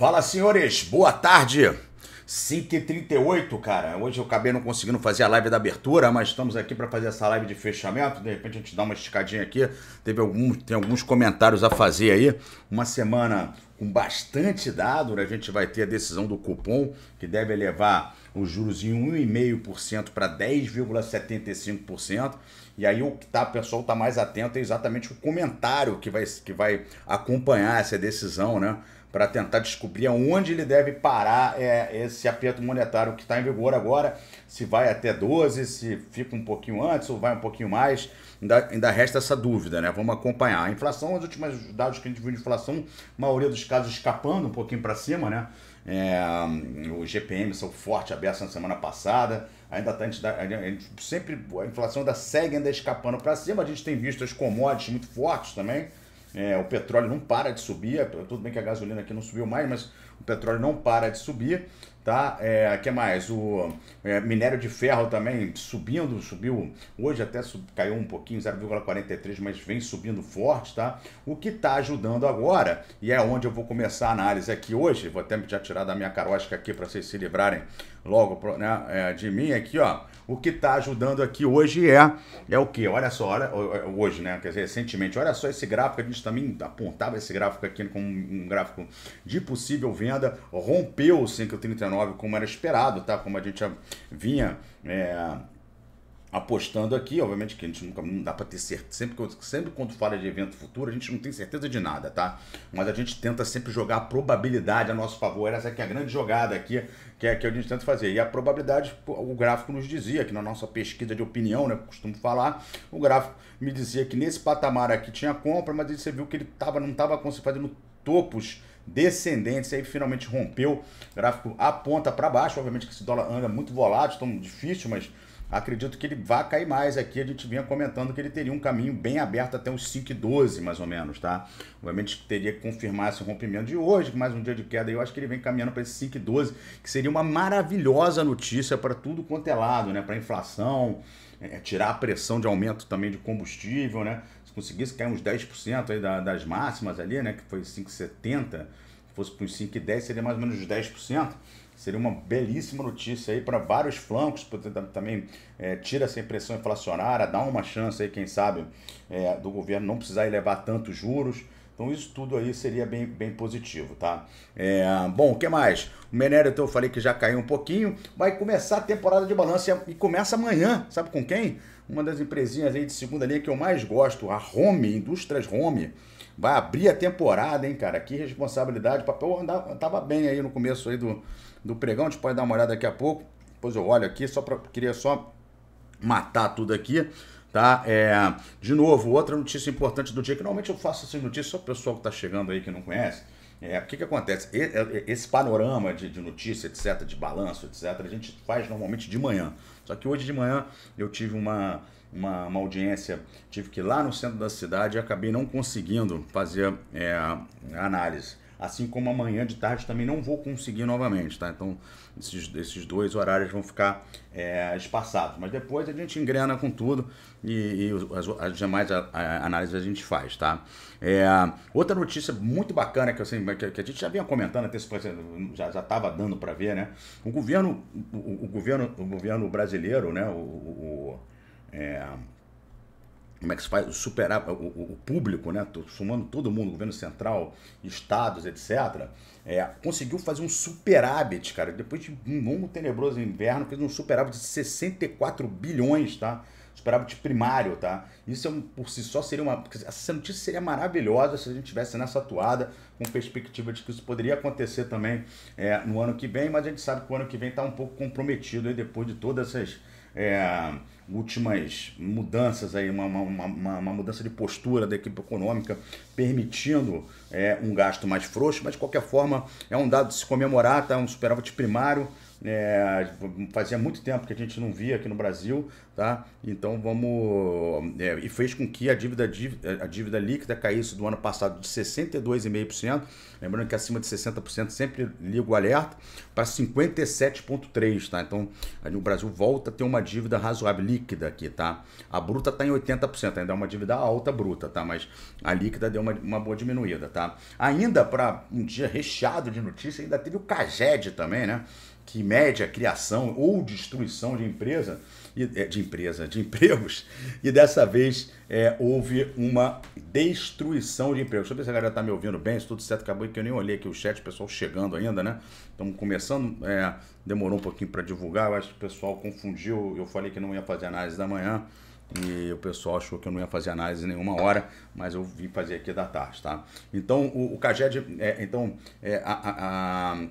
Fala, senhores. Boa tarde. 5h38, cara. Hoje eu acabei não conseguindo fazer a live da abertura, mas estamos aqui para fazer essa live de fechamento. De repente a gente dá uma esticadinha aqui. Teve algum, tem alguns comentários a fazer aí. Uma semana com bastante dado, né? a gente vai ter a decisão do cupom, que deve elevar os juros em 1,5% para 10,75%. E aí o que tá, o pessoal está mais atento é exatamente o comentário que vai, que vai acompanhar essa decisão, né? para tentar descobrir aonde ele deve parar é, esse aperto monetário que está em vigor agora, se vai até 12, se fica um pouquinho antes ou vai um pouquinho mais, ainda, ainda resta essa dúvida, né? Vamos acompanhar. A inflação, os últimos dados que a gente viu de inflação, maioria dos casos escapando um pouquinho para cima, né? É, o GPM são forte aberto na semana passada. Ainda tá, a, gente, a gente sempre a inflação ainda segue ainda escapando para cima. A gente tem visto as commodities muito fortes também. É, o petróleo não para de subir, é, tudo bem que a gasolina aqui não subiu mais, mas o petróleo não para de subir, tá? É, que mais? O é, minério de ferro também subindo, subiu, hoje até sub, caiu um pouquinho, 0,43, mas vem subindo forte, tá? O que está ajudando agora, e é onde eu vou começar a análise aqui hoje, vou até já tirar da minha carosca aqui para vocês se livrarem logo né, é, de mim aqui, ó. O que está ajudando aqui hoje é, é o que? Olha só, olha, hoje, né? Quer dizer, recentemente, olha só esse gráfico, a gente também apontava esse gráfico aqui como um gráfico de possível venda, rompeu o 5,39 como era esperado, tá? Como a gente já vinha. É, apostando aqui, obviamente que a gente nunca não dá para ter certeza, sempre, que sempre quando fala de evento futuro, a gente não tem certeza de nada, tá? Mas a gente tenta sempre jogar a probabilidade a nosso favor, essa é que é a grande jogada aqui, que é que a gente tenta fazer. E a probabilidade, o gráfico nos dizia, que na nossa pesquisa de opinião, né, costumo falar, o gráfico me dizia que nesse patamar aqui tinha compra, mas você viu que ele tava, não estava fazendo topos descendentes, aí finalmente rompeu, o gráfico aponta para baixo, obviamente que esse dólar anda muito volátil, tão difícil, mas acredito que ele vá cair mais aqui. A gente vinha comentando que ele teria um caminho bem aberto até uns 5,12 mais ou menos, tá? Obviamente teria que confirmar esse rompimento de hoje, mais um dia de queda. Eu acho que ele vem caminhando para esse 5,12, que seria uma maravilhosa notícia para tudo quanto é lado, né? Para inflação, é, é, tirar a pressão de aumento também de combustível, né? Se conseguisse cair uns 10% aí da, das máximas ali, né? Que foi 5,70, fosse para uns 5,10, seria mais ou menos 10% seria uma belíssima notícia aí para vários flancos, também é, tira essa impressão inflacionária, dá uma chance aí, quem sabe, é, do governo não precisar elevar tantos juros. Então isso tudo aí seria bem, bem positivo, tá? É, bom, o que mais? O então, eu falei que já caiu um pouquinho. Vai começar a temporada de balança e começa amanhã. Sabe com quem? Uma das empresinhas aí de segunda linha que eu mais gosto, a Home, Indústrias Home. Vai abrir a temporada, hein, cara? Que responsabilidade. papel andava, bem aí no começo aí do, do pregão. A gente pode dar uma olhada daqui a pouco. Depois eu olho aqui, só pra, queria só matar tudo aqui tá? É, de novo, outra notícia importante do dia, que normalmente eu faço essas assim notícias só para o pessoal que está chegando aí que não conhece. É, o que, que acontece? É, é, esse panorama de, de notícia, etc., de balanço, etc., a gente faz normalmente de manhã. Só que hoje de manhã eu tive uma, uma, uma audiência, tive que ir lá no centro da cidade e acabei não conseguindo fazer é, a análise assim como amanhã de tarde também não vou conseguir novamente, tá? Então esses, esses dois horários vão ficar é, espaçados, mas depois a gente engrena com tudo e, e as, as, demais a, a análises a gente faz, tá? É, outra notícia muito bacana que, assim, que, que, a gente já vinha comentando até se já já estava dando para ver, né? O governo, o, o, governo, o governo brasileiro, né? O, o, o é, como é que se faz, superar o, o, o público, né, sumando todo mundo, governo central, estados, etc., é, conseguiu fazer um superávit, cara, depois de um longo, tenebroso inverno, fez um superávit de 64 bilhões, tá? Superávit primário, tá? Isso é um, por si só seria uma... Essa notícia seria maravilhosa se a gente tivesse nessa atuada, com perspectiva de que isso poderia acontecer também é, no ano que vem, mas a gente sabe que o ano que vem está um pouco comprometido aí, depois de todas essas é, últimas mudanças aí, uma, uma, uma, uma, mudança de postura da equipe econômica, permitindo é, um gasto mais frouxo, mas de qualquer forma é um dado de se comemorar, tá? um superávit primário é, fazia muito tempo que a gente não via aqui no Brasil, tá? Então vamos. É, e fez com que a dívida, a dívida líquida caísse do ano passado de 62,5%, lembrando que acima de 60% sempre liga o alerta, para 57,3%, tá? Então o Brasil volta a ter uma dívida razoável líquida aqui, tá? A bruta está em 80%, ainda é uma dívida alta bruta, tá? Mas a líquida deu uma, uma boa diminuída, tá? Ainda para um dia recheado de notícias, ainda teve o Caged também, né? que mede a criação ou destruição de empresa, é, de empresa, de empregos, e dessa vez é, houve uma destruição de empregos. Deixa eu ver se a galera está me ouvindo bem, se tudo certo, acabou que eu nem olhei aqui o chat, o pessoal chegando ainda, né? Estamos começando, é, demorou um pouquinho para divulgar, eu acho que o pessoal confundiu, eu falei que não ia fazer análise da manhã, e o pessoal achou que eu não ia fazer análise nenhuma hora, mas eu vim fazer aqui da tarde, tá? Então, o, o Caged, é, então, é, a, a,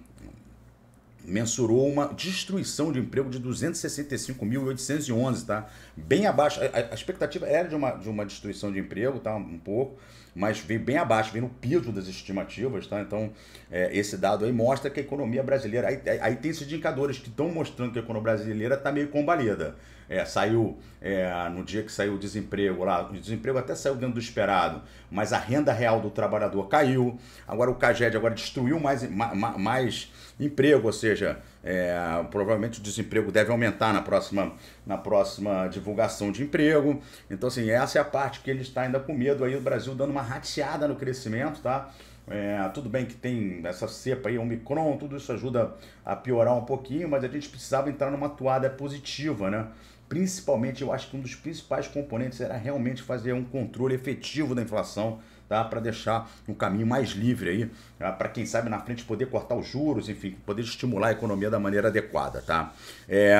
mensurou uma destruição de emprego de 265.811, tá? Bem abaixo. A, a, expectativa era de uma, de uma destruição de emprego, tá? Um pouco mas veio bem abaixo, veio no piso das estimativas, tá? Então, é, esse dado aí mostra que a economia brasileira. Aí, aí tem esses indicadores que estão mostrando que a economia brasileira está meio combalida. É, saiu é, no dia que saiu o desemprego lá, o desemprego até saiu dentro do esperado, mas a renda real do trabalhador caiu. Agora o Caged agora destruiu mais, mais, mais emprego, ou seja, é, provavelmente o desemprego deve aumentar na próxima, na próxima divulgação de emprego. Então, assim, essa é a parte que ele está ainda com medo aí, o Brasil dando uma rateada no crescimento, tá? É, tudo bem que tem essa cepa aí, Omicron, tudo isso ajuda a piorar um pouquinho, mas a gente precisava entrar numa toada positiva, né? Principalmente, eu acho que um dos principais componentes era realmente fazer um controle efetivo da inflação tá? Para deixar um caminho mais livre aí, tá? para quem sabe na frente poder cortar os juros, enfim, poder estimular a economia da maneira adequada, tá? É...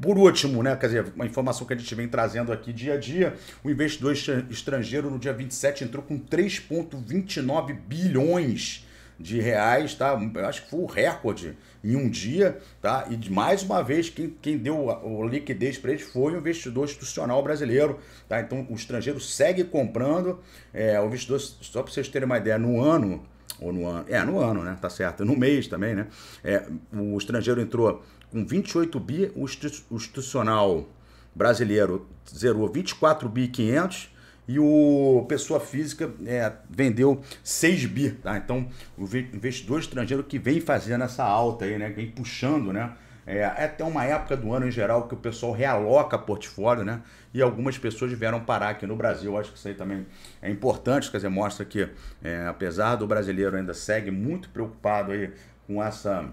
Por último, né, quer dizer, uma informação que a gente vem trazendo aqui dia a dia, o investidor estrangeiro no dia 27 entrou com 3,29 bilhões de reais, tá? Eu acho que foi o recorde em um dia, tá? E mais uma vez, quem, quem deu a, liquidez para ele foi o investidor institucional brasileiro, tá? Então o estrangeiro segue comprando, é, o investidor, só para vocês terem uma ideia, no ano, ou no ano, é, no ano, né? Tá certo, no mês também, né? É, o estrangeiro entrou com 28 bi, o institucional brasileiro zerou 24 bi 500, e o pessoa física é, vendeu 6 bi, tá? Então, o investidor estrangeiro que vem fazendo essa alta aí, né? Vem puxando, né? É, é, até uma época do ano em geral que o pessoal realoca portfólio, né? E algumas pessoas vieram parar aqui no Brasil. Acho que isso aí também é importante, quer dizer, mostra que é, apesar do brasileiro ainda segue muito preocupado aí com essa,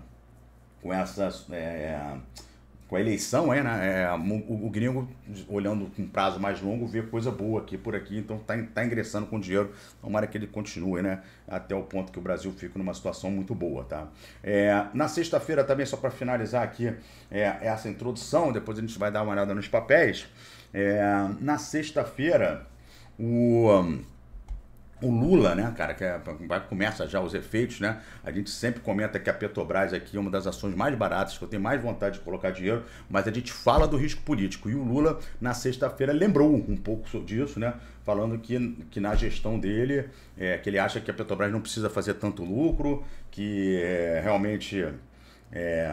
com essa é, com a eleição, é, né? É, o, o, gringo, olhando com prazo mais longo, vê coisa boa aqui por aqui, então tá, tá ingressando com dinheiro. Tomara que ele continue, né? Até o ponto que o Brasil fica numa situação muito boa, tá? É, na sexta-feira também, só para finalizar aqui é, essa introdução, depois a gente vai dar uma olhada nos papéis. É, na sexta-feira, o. Um, o Lula, né, cara, que é, começa já os efeitos, né? A gente sempre comenta que a Petrobras aqui é uma das ações mais baratas, que eu tenho mais vontade de colocar dinheiro, mas a gente fala do risco político. E o Lula, na sexta-feira, lembrou um pouco disso, né? Falando que, que na gestão dele, é, que ele acha que a Petrobras não precisa fazer tanto lucro, que é, realmente. É,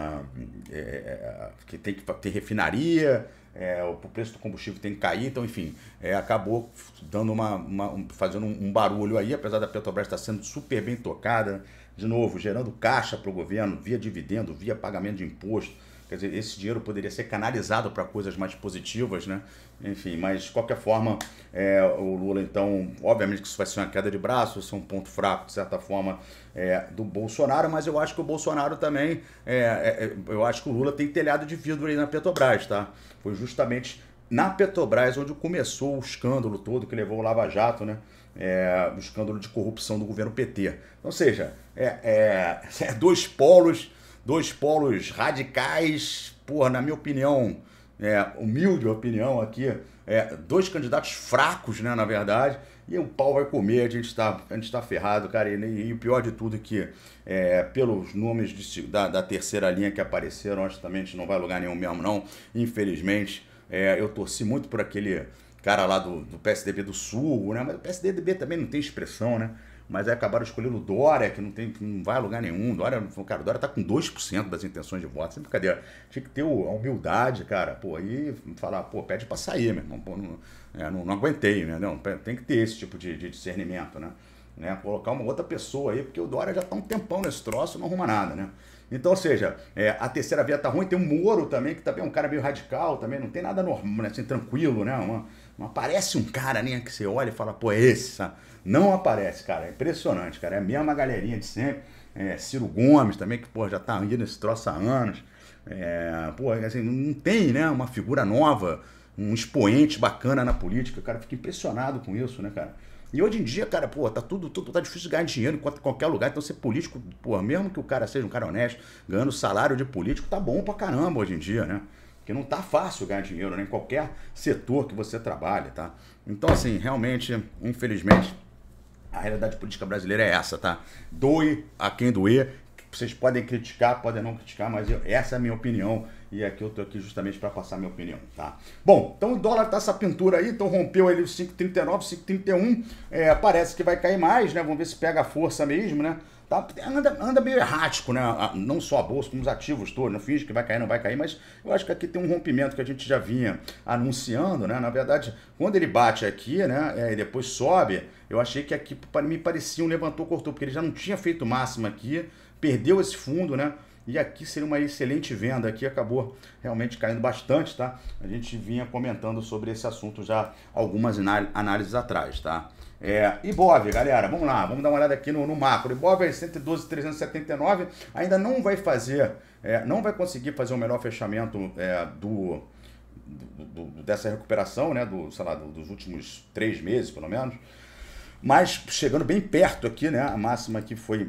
é, é, que tem que ter refinaria, é, o preço do combustível tem que cair, então, enfim, é, acabou dando uma, uma um, fazendo um, um, barulho aí, apesar da Petrobras estar tá sendo super bem tocada, de novo, gerando caixa para o governo, via dividendo, via pagamento de imposto, Quer dizer, esse dinheiro poderia ser canalizado para coisas mais positivas, né? Enfim, mas de qualquer forma, é, o Lula, então, obviamente que isso vai ser uma queda de braço, isso é um ponto fraco, de certa forma, é, do Bolsonaro, mas eu acho que o Bolsonaro também, é, é, é eu acho que o Lula tem telhado de vidro aí na Petrobras, tá? Foi justamente na Petrobras onde começou o escândalo todo que levou o Lava Jato, né? É, o escândalo de corrupção do governo PT. Ou seja, é, dois polos dois polos radicais, porra, na minha opinião, é, humilde opinião aqui, é, dois candidatos fracos, né, na verdade, e o pau vai comer, a gente está a gente tá ferrado, cara, e, e o pior de tudo é que, é, pelos nomes de, da, da, terceira linha que apareceram, honestamente, não vai lugar nenhum mesmo, não, infelizmente, é, eu torci muito por aquele cara lá do, do PSDB do Sul, né, mas o PSDB também não tem expressão, né, mas aí acabaram escolhendo Dória, que não, tem, que não vai a lugar nenhum. Dória, cara, Dória tá com 2% das intenções de voto. Sem brincadeira. Tinha que ter a humildade, cara. Pô, aí falar, pô, pede pra sair, meu irmão. Pô, não, é, não, não, aguentei, né? Não, tem que ter esse tipo de, de discernimento, né? né? Colocar uma outra pessoa aí, porque o Dória já tá um tempão nesse troço, não arruma nada, né? Então, ou seja, é, a terceira via tá ruim, tem o Moro também, que também é um cara meio radical também, não tem nada normal, né, assim, tranquilo, né? Uma, uma, aparece um cara, né, que você olha e fala, pô, é esse, sabe? não aparece, cara. É impressionante, cara. É a mesma galerinha de sempre. É, Ciro Gomes também, que, pô, já tá indo nesse troço há anos. É, pô, assim, não tem, né, uma figura nova, um expoente bacana na política. Cara, fica impressionado com isso, né, cara? E hoje em dia, cara, pô, tá tudo, tudo tá difícil de ganhar dinheiro em qualquer lugar. Então, ser político, pô, mesmo que o cara seja um cara honesto, ganhando salário de político, tá bom pra caramba hoje em dia, né? Porque não tá fácil ganhar dinheiro né? em qualquer setor que você trabalha, tá? Então, assim, realmente, infelizmente, a realidade política brasileira é essa, tá? Doe a quem doer. Vocês podem criticar, podem não criticar, mas eu, essa é a minha opinião. E aqui eu tô aqui justamente para passar minha opinião, tá? Bom, então o dólar tá essa pintura aí, então rompeu ele os 5,39, 5,31. É, parece que vai cair mais, né? Vamos ver se pega a força mesmo, né? Tá, anda, anda meio errático, né? Ah, não só a bolsa, como os ativos todos. Não né? finge que vai cair, não vai cair, mas eu acho que aqui tem um rompimento que a gente já vinha anunciando, né? Na verdade, quando ele bate aqui, né? É, e depois sobe, eu achei que aqui me parecia um levantou, cortou, porque ele já não tinha feito máxima aqui, perdeu esse fundo, né? E aqui seria uma excelente venda, aqui acabou realmente caindo bastante, tá? A gente vinha comentando sobre esse assunto já algumas análises atrás, tá? É, Ibov, galera, vamos lá, vamos dar uma olhada aqui no, no macro. Ibov é 112,379, ainda não vai fazer, é, não vai conseguir fazer o um melhor fechamento é, do, do, do, dessa recuperação, né, do, sei lá, do, dos últimos três meses, pelo menos. Mas chegando bem perto aqui, né, a máxima que foi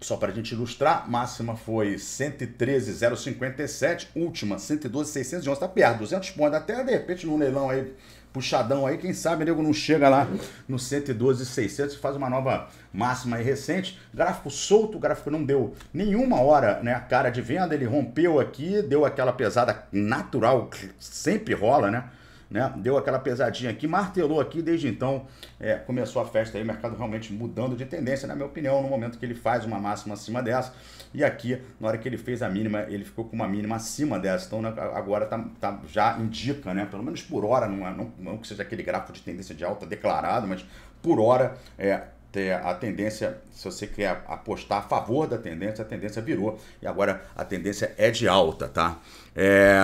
só para a gente ilustrar, máxima foi 113,057, última 112,611, está perto, 200 pontos, até de repente no leilão aí puxadão aí, quem sabe o nego não chega lá no 112,600 e faz uma nova máxima aí recente. Gráfico solto, o gráfico não deu nenhuma hora, né? A cara de venda, ele rompeu aqui, deu aquela pesada natural, que sempre rola, né? né? Deu aquela pesadinha aqui, martelou aqui, desde então é, começou a festa aí, o mercado realmente mudando de tendência, na minha opinião, no momento que ele faz uma máxima acima dessa, e aqui, na hora que ele fez a mínima, ele ficou com uma mínima acima dessa, então né, agora tá, tá, já indica, né? Pelo menos por hora, não, é, não, não que seja aquele gráfico de tendência de alta declarado, mas por hora é, é, a tendência, se você quer apostar a favor da tendência, a tendência virou e agora a tendência é de alta, tá? É...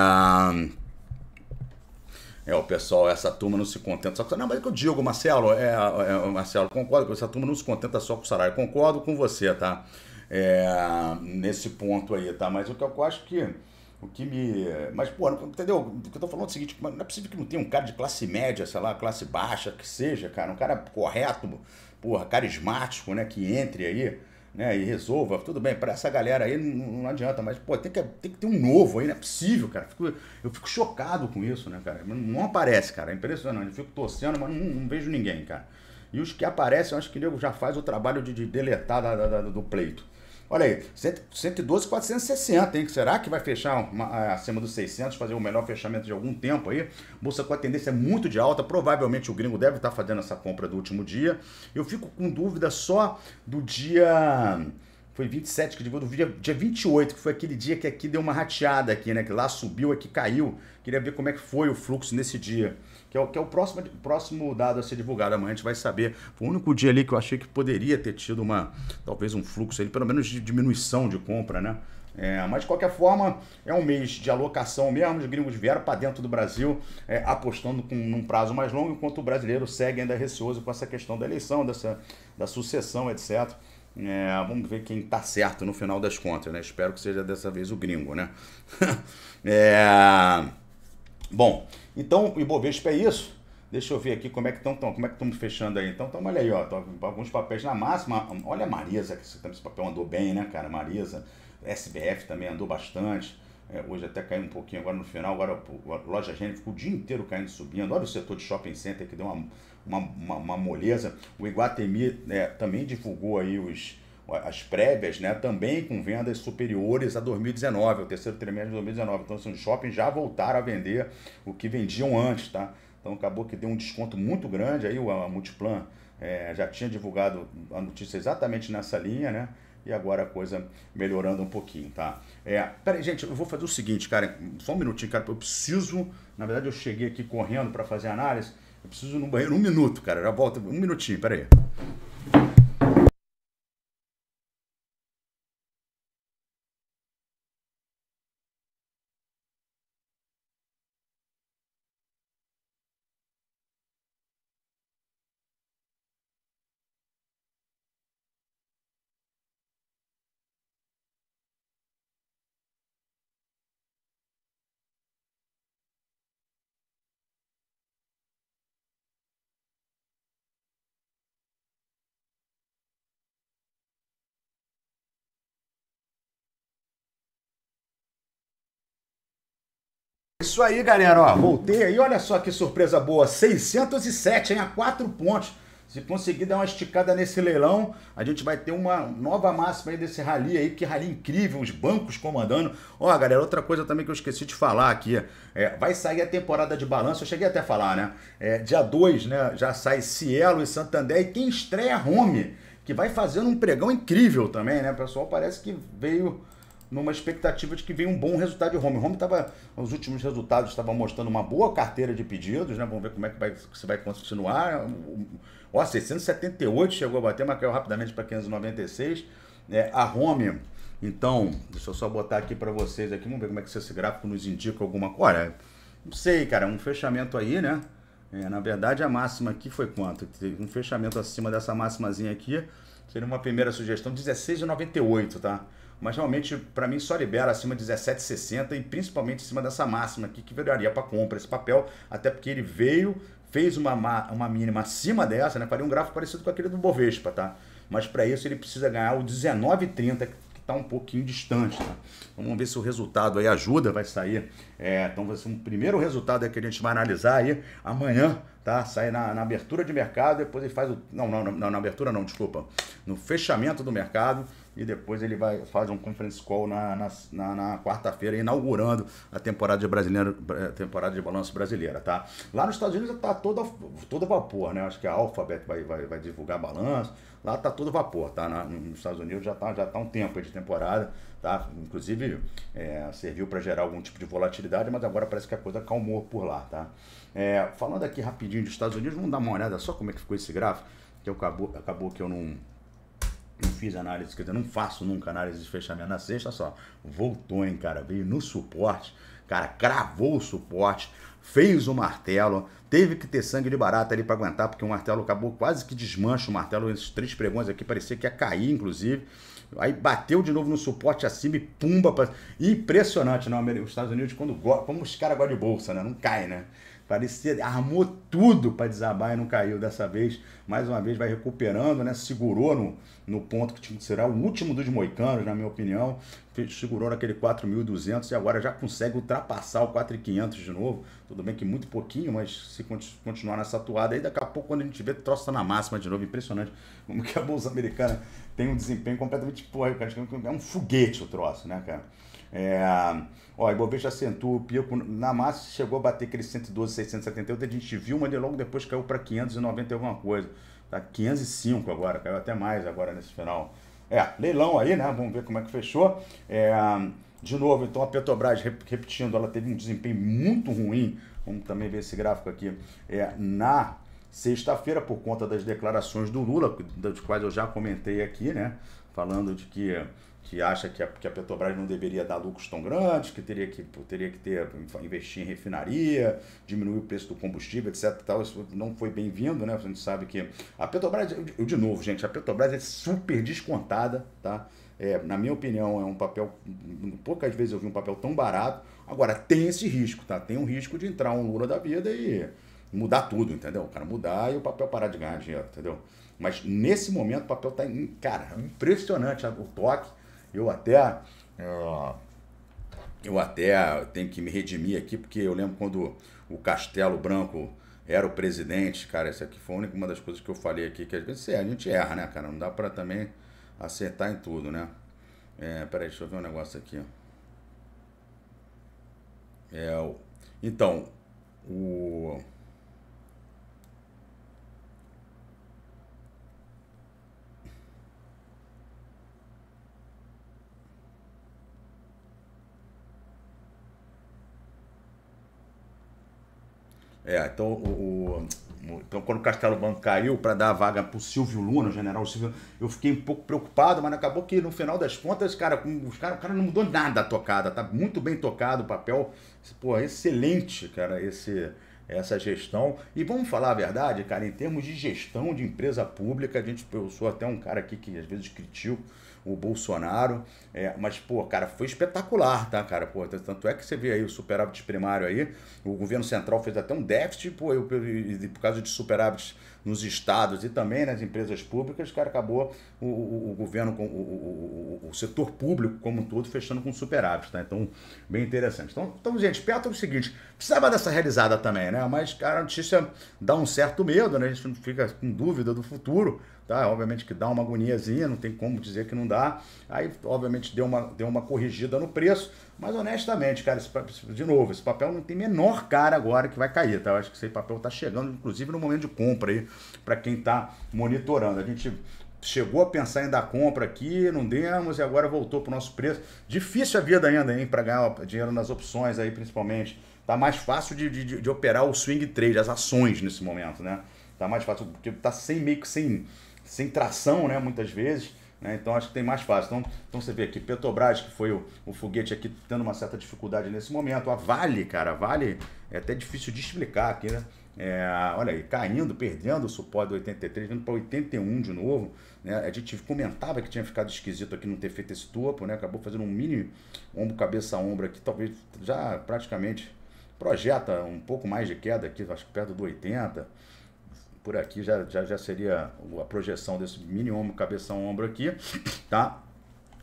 É, o pessoal, essa turma não se contenta só com Não, mas é que eu digo, Marcelo, é, é, é Marcelo, concordo que essa turma não se contenta só com o salário. Concordo com você, tá? É, nesse ponto aí, tá? Mas o que eu acho que. O que me. Mas, pô, entendeu? O que eu tô falando é o seguinte: não é possível que não tenha um cara de classe média, sei lá, classe baixa, que seja, cara, um cara correto, porra, carismático, né, que entre aí né, e resolva, tudo bem, para essa galera aí não, não, adianta, mas pô, tem que, tem que ter um novo aí, não é possível, cara. eu fico, eu fico chocado com isso, né, cara? Não, aparece, cara, é impressionante. Eu fico torcendo, mas não, não, vejo ninguém, cara. E os que aparecem, eu acho que nego já faz o trabalho de, de deletar da, da, da, do pleito. Olha aí, 112, 460, hein? Será que vai fechar uma, acima dos 600, fazer o melhor fechamento de algum tempo aí? Bolsa com a tendência é muito de alta, provavelmente o gringo deve estar tá fazendo essa compra do último dia. Eu fico com dúvida só do dia... Foi 27 que divulgou dia dia 28, que foi aquele dia que aqui deu uma rateada aqui, né? Que lá subiu, aqui caiu. Queria ver como é que foi o fluxo nesse dia. Que é o, que é o próximo, próximo dado a ser divulgado. Amanhã a gente vai saber. Foi o único dia ali que eu achei que poderia ter tido uma, talvez um fluxo ali, pelo menos de diminuição de compra, né? É, mas de qualquer forma, é um mês de alocação mesmo. Os gringos vieram para dentro do Brasil é, apostando com, num prazo mais longo, enquanto o brasileiro segue ainda receoso com essa questão da eleição, dessa, da sucessão, etc. É, vamos ver quem tá certo no final das contas, né? Espero que seja dessa vez o gringo, né? é... Bom, então o Ibovespa é isso. Deixa eu ver aqui como é que estão, como é que estamos fechando aí. Então, então olha aí, ó, alguns papéis na máxima. Olha a Marisa, que esse papel andou bem, né, cara? Marisa, SBF também andou bastante. É, hoje até caiu um pouquinho agora no final. Agora a loja gente ficou o dia inteiro caindo, subindo. Olha o setor de shopping center que deu uma uma, uma, uma moleza. O Iguatemi né, também divulgou aí os, as prévias, né, também com vendas superiores a 2019, o terceiro trimestre de 2019. Então, assim, os shoppings já voltaram a vender o que vendiam antes, tá? Então, acabou que deu um desconto muito grande aí, a Multiplan é, já tinha divulgado a notícia exatamente nessa linha, né? E agora a coisa melhorando um pouquinho, tá? É, peraí, gente, eu vou fazer o seguinte, cara, só um minutinho, cara, eu preciso, na verdade eu cheguei aqui correndo para fazer a análise, eu preciso ir no banheiro um minuto, cara. Já volto. Um minutinho, peraí. Isso aí, galera, ó, voltei aí, olha só que surpresa boa, 607, hein, a 4 pontos. Se conseguir dar uma esticada nesse leilão, a gente vai ter uma nova máxima aí desse rally aí, que rally incrível, os bancos comandando. Ó, galera, outra coisa também que eu esqueci de falar aqui, é, vai sair a temporada de balanço, eu cheguei até a falar, né? É, dia 2, né, já sai Cielo e Santander e quem estreia Home, que vai fazendo um pregão incrível também, né, pessoal? Parece que veio numa expectativa de que venha um bom resultado de home. home estava, os últimos resultados estavam mostrando uma boa carteira de pedidos, né? Vamos ver como é que vai, se vai continuar. Ó, 678 chegou a bater, mas caiu rapidamente para 596. É, a home, então, deixa eu só botar aqui para vocês aqui, vamos ver como é que esse gráfico nos indica alguma coisa. Olha, não sei, cara, um fechamento aí, né? É, na verdade, a máxima aqui foi quanto? Um fechamento acima dessa máximazinha aqui seria uma primeira sugestão, 16,98, tá? mas realmente para mim só libera acima de 17,60 e principalmente acima dessa máxima aqui que viraria para compra esse papel, até porque ele veio, fez uma, uma mínima acima dessa, né? Faria um gráfico parecido com aquele do Bovespa, tá? Mas para isso ele precisa ganhar o 19,30 está um pouquinho distante. Tá? Vamos ver se o resultado aí ajuda, vai sair. É, então vai ser um primeiro resultado é que a gente vai analisar aí amanhã, tá? Sai na, na abertura de mercado, depois ele faz o. Não, não, não, na abertura não, desculpa. No fechamento do mercado e depois ele vai faz um conference call na, na, na, na quarta-feira, inaugurando a temporada de brasileiro, eh, temporada de balanço brasileira, tá? Lá nos Estados Unidos está toda, todo vapor, né? Acho que a Alphabet vai, vai, vai divulgar balanço. Lá está todo vapor, tá? Na, nos Estados Unidos já está já tá um tempo de temporada, tá? Inclusive é, serviu para gerar algum tipo de volatilidade, mas agora parece que a coisa acalmou por lá, tá? É, falando aqui rapidinho dos Estados Unidos, vamos dar uma olhada só como é que ficou esse gráfico, que eu acabou, acabou que eu não não fiz análise, quer dizer, não faço nunca análise de fechamento na sexta só. Voltou, hein, cara? Veio no suporte, cara, cravou o suporte, fez o martelo, teve que ter sangue de barata ali para aguentar, porque o martelo acabou quase que desmancha o martelo, esses três pregões aqui parecia que ia cair, inclusive. Aí bateu de novo no suporte acima e pumba. Pra... Impressionante, não, Os Estados Unidos, quando como os caras gostam de bolsa, né? Não cai, né? Parecia, armou tudo para desabar e não caiu dessa vez. Mais uma vez vai recuperando, né? Segurou no, no ponto que tinha que será o último dos moicanos, na minha opinião. Segurou naquele 4.200 e agora já consegue ultrapassar o 4.500 de novo. Tudo bem que muito pouquinho, mas se continuar nessa atuada, aí, daqui a pouco quando a gente vê, troça na máxima de novo. Impressionante como que a bolsa americana tem um desempenho completamente... Porra, cara, é um foguete o troço, né, cara? É, ó, a Ibovespa acentuou o pico, na massa chegou a bater aquele 112, 678, a gente viu, mas logo depois caiu para 590 e alguma coisa. Tá 505 agora, caiu até mais agora nesse final. É, leilão aí, né? Vamos ver como é que fechou. É, de novo, então a Petrobras, repetindo, ela teve um desempenho muito ruim. Vamos também ver esse gráfico aqui. É, na sexta-feira, por conta das declarações do Lula, das quais eu já comentei aqui, né? Falando de que que acha que a, que a Petrobras não deveria dar lucros tão grandes, que teria que, teria que ter, investir em refinaria, diminuir o preço do combustível, etc. Tal. Isso não foi bem-vindo, né? A gente sabe que a Petrobras, eu, de novo, gente, a Petrobras é super descontada, tá? É, na minha opinião, é um papel. Poucas vezes eu vi um papel tão barato. Agora, tem esse risco, tá? Tem o um risco de entrar um Lula da vida e mudar tudo, entendeu? O cara mudar e o papel parar de ganhar dinheiro, entendeu? Mas nesse momento o papel tá, cara, impressionante o toque eu até. É, eu até tenho que me redimir aqui, porque eu lembro quando o Castelo Branco era o presidente, cara, essa aqui foi uma das coisas que eu falei aqui, que às vezes é, a gente erra, né, cara? Não dá para também acertar em tudo, né? É, peraí, deixa eu ver um negócio aqui. É, então, o É, então o, o, então quando o Castelo Branco caiu para dar a vaga para o Silvio Luna, o general Silvio, Luna, eu fiquei um pouco preocupado, mas acabou que no final das contas, cara, com, os cara, o cara não mudou nada a tocada, tá muito bem tocado o papel. Pô, excelente, cara, esse essa gestão. E vamos falar a verdade, cara, em termos de gestão de empresa pública, a gente, eu sou até um cara aqui que às vezes critico o Bolsonaro. É, mas, pô, cara, foi espetacular, tá, cara? Pô, tanto é que você vê aí o superávit primário aí, o governo central fez até um déficit, pô, eu, por causa de superávit nos estados e também nas empresas públicas, cara, acabou o, o, o governo, com, o, o, setor público como um todo, fechando com superávit, tá? Né? Então, bem interessante. Então, então gente, perto é o seguinte, precisava dessa realizada também, né? Mas, cara, a notícia dá um certo medo, né? A gente fica com dúvida do futuro, tá? Obviamente que dá uma agoniazinha, não tem como dizer que não dá. Aí, obviamente, deu uma, deu uma corrigida no preço, mas honestamente, cara, esse, de novo, esse papel não tem menor cara agora que vai cair, tá? Eu acho que esse papel tá chegando, inclusive, no momento de compra aí para quem está monitorando. A gente chegou a pensar em dar compra aqui, não demos e agora voltou para o nosso preço. Difícil a vida ainda, hein, para ganhar dinheiro nas opções aí, principalmente. Tá mais fácil de, de, de, operar o swing trade, as ações nesse momento, né? Tá mais fácil, porque tá sem meio que sem, sem tração, né, muitas vezes. Né? Então acho que tem mais fácil. Então, então você vê aqui, Petrobras, que foi o, o foguete aqui, tendo uma certa dificuldade nesse momento. A Vale, cara, a Vale é até difícil de explicar aqui, né? É, olha aí, caindo, perdendo o suporte do 83, vindo para 81 de novo. Né? A gente comentava que tinha ficado esquisito aqui não ter feito esse topo, né? acabou fazendo um mini ombro, cabeça, ombro aqui, talvez já praticamente projeta um pouco mais de queda aqui, acho que perto do 80. Por aqui já, já, já seria a projeção desse mini ombro, cabeça, ombro aqui, tá?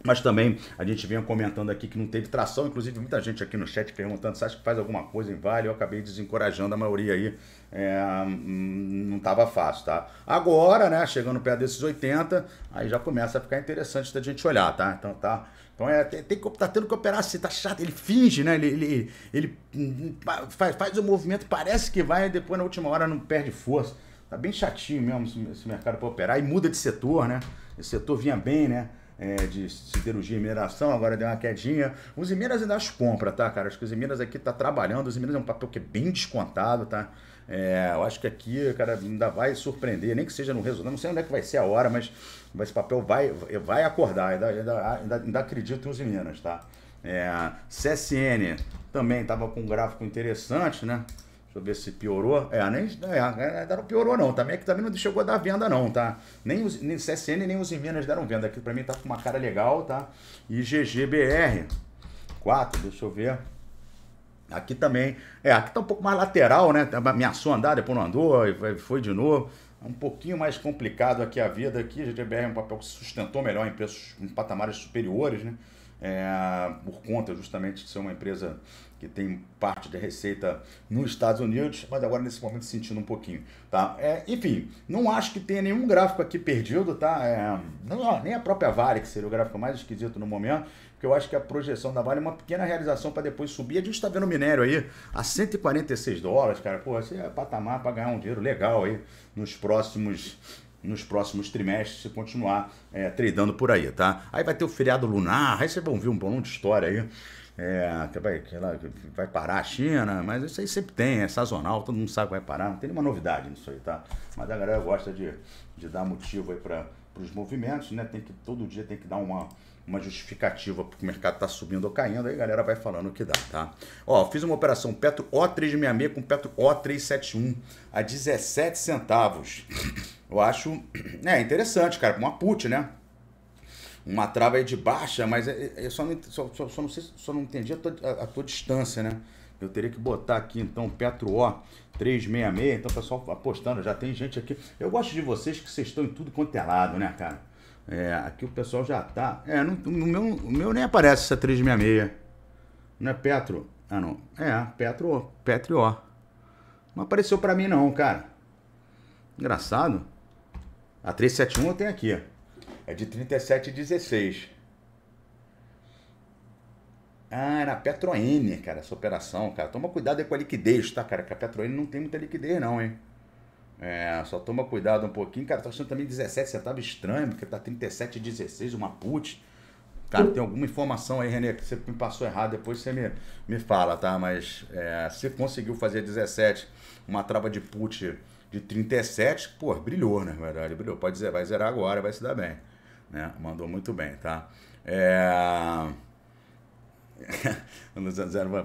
Mas também a gente vinha comentando aqui que não teve tração, inclusive muita gente aqui no chat perguntando se acha que faz alguma coisa em Vale. Eu acabei desencorajando a maioria aí, é, hum, não estava fácil, tá? Agora, né, chegando perto desses 80, aí já começa a ficar interessante da gente olhar, tá? Então tá. Então é, tem, tem, tá tendo que operar se tá chato, ele finge, né? Ele, ele, ele hum, hum, faz, faz o movimento, parece que vai, depois na última hora não perde força. Tá bem chatinho mesmo esse mercado para operar e muda de setor, né? Esse setor vinha bem, né? é, de siderurgia e mineração, agora deu uma quedinha. Os Minas ainda as compra, tá, cara? Acho que os Minas aqui tá trabalhando, os Minas é um papel que é bem descontado, tá? É, eu acho que aqui, cara, ainda vai surpreender, nem que seja no resultado, não sei onde é que vai ser a hora, mas esse papel vai, vai acordar, ainda, ainda, ainda acredito os Minas, tá? É, CSN também estava com um gráfico interessante, né? Deixa eu ver se piorou. É, nem é, é não piorou não. Também é que também não chegou a dar venda não, tá? Nem, os, nem CSN nem os em Minas deram venda. Aqui para mim tá com uma cara legal, tá? E GGBR 4, deixa eu ver. Aqui também. É, aqui tá um pouco mais lateral, né? Tá, Ameaçou andar, depois não andou, foi de novo. É um pouquinho mais complicado aqui a vida aqui. GGBR é um papel que se sustentou melhor em preços em patamares superiores, né? É, por conta justamente de ser uma empresa que tem parte da receita nos Estados Unidos, mas agora nesse momento sentindo um pouquinho, tá? É, enfim, não acho que tenha nenhum gráfico aqui perdido, tá? É, não, nem a própria Vale, que seria o gráfico mais esquisito no momento, porque eu acho que a projeção da Vale é uma pequena realização para depois subir. A gente está vendo o minério aí a 146 dólares, cara. Pô, esse é patamar para ganhar um dinheiro legal aí nos próximos nos próximos trimestres se continuar é, tradando por aí, tá? Aí vai ter o feriado lunar, aí vocês vão ver um monte de história aí é, aquela, vai parar a China, mas isso aí sempre tem, é sazonal, todo mundo sabe que vai parar, não tem nenhuma novidade nisso aí, tá? Mas a galera gosta de, de dar motivo aí para os movimentos, né? Tem que, todo dia tem que dar uma, uma justificativa porque o mercado está subindo ou caindo, aí a galera vai falando o que dá, tá? Ó, fiz uma operação Petro O366 com Petro O371 a 17 centavos. Eu acho, é interessante, cara, uma put, né? uma trava é de baixa, mas é, é eu só não, só, só, só, não sei, só não entendi a tua, a, a tua distância, né? Eu teria que botar aqui então Petro O 366. Então, pessoal apostando, já tem gente aqui. Eu gosto de vocês que vocês estão em tudo quanto é lado, né, cara? É, aqui o pessoal já tá. É, não, no meu, o meu nem aparece essa 366. Não é Petro? Ah, não. É, Petro O. Petro O. Não apareceu para mim, não, cara. Engraçado. A 371 eu tenho aqui. É de 37,16. Ah, na Petroene, cara, essa operação, cara. Toma cuidado com a liquidez, tá, cara? Que a Petroene não tem muita liquidez, não, hein? É, só toma cuidado um pouquinho. Cara, tá achando também 17 centavos estranho, porque tá 37,16, uma put. Cara, tem alguma informação aí, Renê, que você me passou errado, depois você me, me fala, tá? Mas é, se conseguiu fazer 17, uma trava de put de 37, pô, brilhou, né, na né, verdade, brilhou. Pode zerar, vai zerar agora, vai se dar bem. Né? Mandou muito bem, tá? É...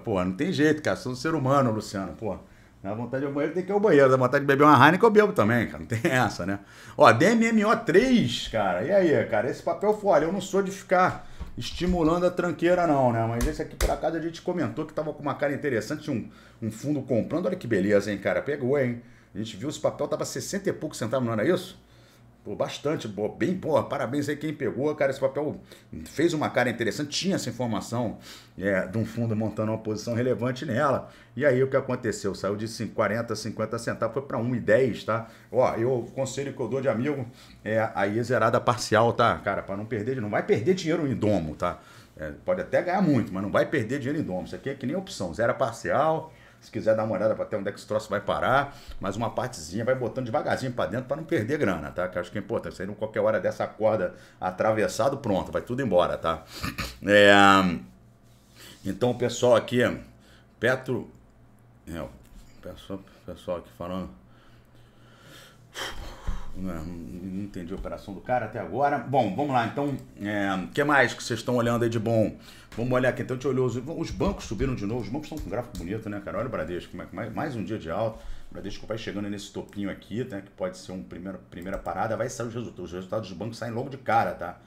Pô, não tem jeito, cara. Sou um ser humano, Luciano. Pô, na vontade de banheiro tem que ir ao banheiro. Na vontade de beber uma Heineken, eu bebo também, cara. Não tem essa, né? Ó, DMMO3, cara. E aí, cara? Esse papel folha. Eu não sou de ficar estimulando a tranqueira, não, né? Mas esse aqui, por acaso, a gente comentou que tava com uma cara interessante. Um, um fundo comprando. Olha que beleza, hein, cara? Pegou, hein? A gente viu esse papel, tava 60 e pouco centavos, não era isso? Pô, bastante, boa, bem, boa parabéns aí quem pegou, cara, esse papel fez uma cara interessante, tinha essa informação é, de um fundo montando uma posição relevante nela, e aí o que aconteceu? Saiu de 40, 50 centavos, foi para 1,10, tá? Ó, eu, o conselho que eu dou de amigo é aí zerada parcial, tá, cara, para não perder, não vai perder dinheiro em domo, tá? É, pode até ganhar muito, mas não vai perder dinheiro em domo, isso aqui é que nem opção, zero parcial, se quiser dar uma olhada para até onde é que esse troço vai parar, mas uma partezinha vai botando devagarzinho para dentro para não perder grana, tá? Que acho que é importante. Você não qualquer hora dessa corda atravessado, pronto, vai tudo embora, tá? É, então o pessoal aqui, Petro. É, o pessoal, pessoal aqui falando. É, não, entendi a operação do cara até agora. Bom, vamos lá. Então, o é, que mais que vocês estão olhando aí de bom? Vamos olhar aqui. Então, a gente olhou. Os, bancos subiram de novo. Os bancos estão com um gráfico bonito, né, cara? Olha o Bradesco. É mais, mais um dia de alta. O Bradesco vai chegando nesse topinho aqui, né? Que pode ser uma primeira, primeira parada. Vai sair os resultados. Os resultados dos bancos saem logo de cara, tá?